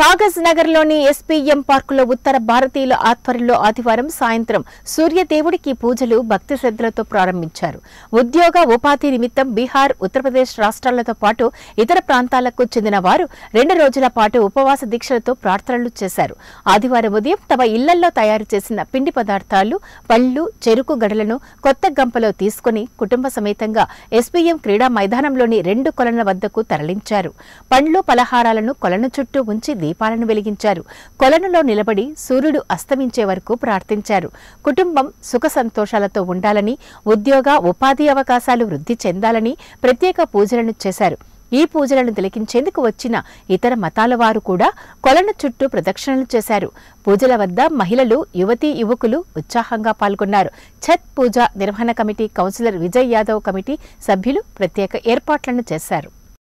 కాగజ్ నగర్లోని ఎస్పీఎం పార్కులో ఉత్తర భారతీయుల ఆధ్వర్యంలో ఆదివారం సాయంత్రం సూర్యదేవుడికి పూజలు భక్తి శ్రద్ధలతో ప్రారంభించారు ఉద్యోగ ఉపాధి నిమిత్తం బీహార్ ఉత్తరప్రదేశ్ రాష్ట్రాలతో పాటు ఇతర ప్రాంతాలకు చెందిన వారు రెండు రోజుల పాటు ఉపవాస దీక్షలతో ప్రార్థనలు చేశారు ఆదివారం ఉదయం తమ ఇళ్లలో తయారు చేసిన పిండి పదార్థాలు పళ్లు చెరుకు గడలను కొత్త గంపలో తీసుకుని కుటుంబ సమేతంగా ఎస్పీఎం క్రీడా మైదానంలోని రెండు కొలన వద్దకు తరలించారు పండ్లు పలహారాలను కొలను చుట్టూ ఉంచి దీపాలను వెలిగించారు కొలనులో నిలబడి సూర్యుడు అస్తమించే వరకు ప్రార్థించారు కుటుంబం సుఖ సంతోషాలతో ఉండాలని ఉద్యోగ ఉపాధి అవకాశాలు వృద్ధి చెందాలని ప్రత్యేక పూజలను చేశారు ఈ పూజలను తిలకించేందుకు వచ్చిన ఇతర మతాల వారు కూడా కొలను చుట్టూ ప్రదక్షిణలు చేశారు పూజల వద్ద మహిళలు యువతీ యువకులు ఉత్సాహంగా పాల్గొన్నారు ఛత్ పూజ నిర్వహణ committee councillor Vijay Yadav committee సభ్యులు ప్రత్యేక ఏర్పాట్లను చేశారు